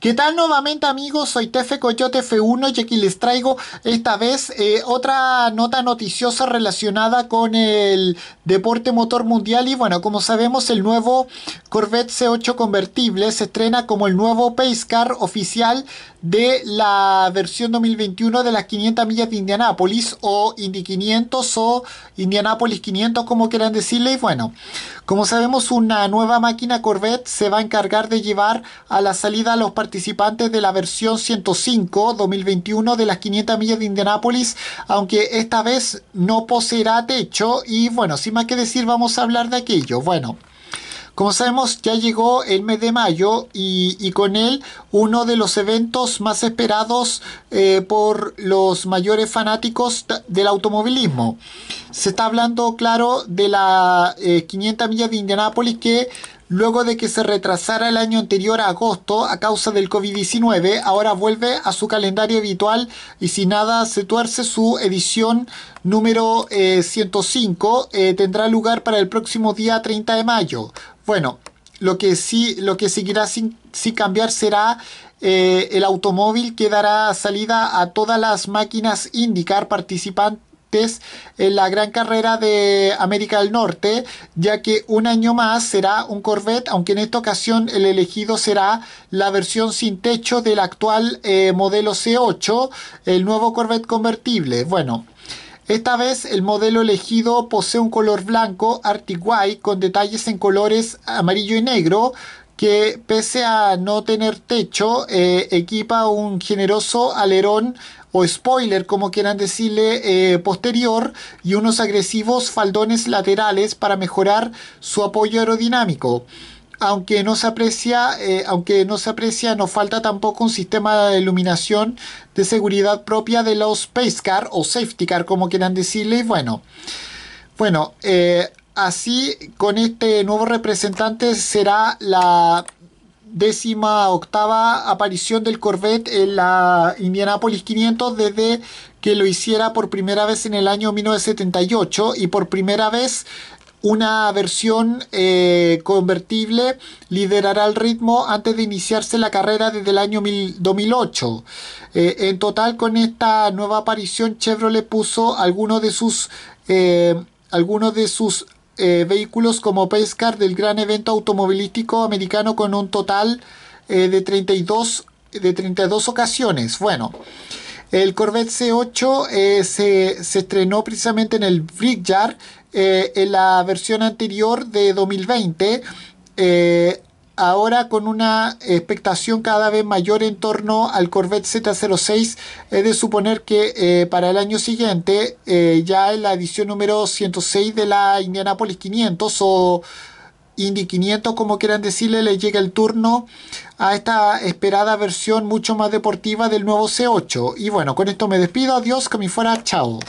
¿Qué tal nuevamente amigos? Soy Tefe Coyote F1 y aquí les traigo esta vez eh, otra nota noticiosa relacionada con el deporte motor mundial y bueno, como sabemos el nuevo Corvette C8 convertible se estrena como el nuevo pace car oficial de la versión 2021 de las 500 millas de Indianápolis o Indy 500 o Indianápolis 500 como quieran decirle y bueno, como sabemos una nueva máquina Corvette se va a encargar de llevar a la salida a los partidos participantes de la versión 105 2021 de las 500 millas de Indianápolis, aunque esta vez no poseerá techo. Y bueno, sin más que decir, vamos a hablar de aquello. Bueno. Como sabemos, ya llegó el mes de mayo y, con él uno de los eventos más esperados eh, por los mayores fanáticos del automovilismo se está hablando, claro, de la 500 eh, millas de Indianápolis que luego de que se retrasara el año anterior a agosto a causa del COVID-19, ahora vuelve a su calendario habitual y sin nada se tuerce su edición número 105 eh, eh, tendrá lugar para el próximo día 30 de mayo. Bueno, lo que sí, lo que seguirá sin, cambiar será el automóvil que dará salida a todas las máquinas indicar participantes en eh, la gran carrera de América del Norte, ya que un año más será un Corvette, aunque en esta ocasión el elegido será la versión sin techo del actual eh, modelo C8, el nuevo Corvette convertible. Bueno. Esta vez el modelo elegido posee un color blanco Arctic con detalles en colores amarillo y negro, que pese a no tener techo, eh, equipa un generoso alerón o spoiler, como quieran decirle, eh, posterior y unos agresivos faldones laterales para mejorar su apoyo aerodinámico. Aunque no, se aprecia, eh, aunque no se aprecia, falta tampoco un sistema de iluminación de seguridad propia de los Space Car o Safety Car, como quieran decirle. bueno, bueno, Así, con este nuevo representante será la décima octava aparición del Corvette en la Indianapolis 500 desde que lo hiciera por primera vez en el año 1978 y por primera vez una versión eh, convertible liderará el ritmo antes de iniciarse la carrera desde el año 2008. Eh, en total, con esta nueva aparición, Chevrolet puso algunos de sus, eh, algunos de sus eh, vehículos como Pescar... del gran evento automovilístico americano con un total eh, de, 32, de 32 ocasiones. Bueno, el Corvette C8 eh, se, se, estrenó precisamente en el Brickyard en la versión anterior de 2020 ahora con una expectación cada vez mayor en torno al Corvette Z06, he de suponer que eh, para el año siguiente, eh, ya en la edición número 106 de la Indianapolis 500 o Indy 500, como quieran decirle, le llega el turno a esta esperada versión mucho más deportiva del nuevo C8. Y bueno, con esto me despido, adiós, que me fuera, chao.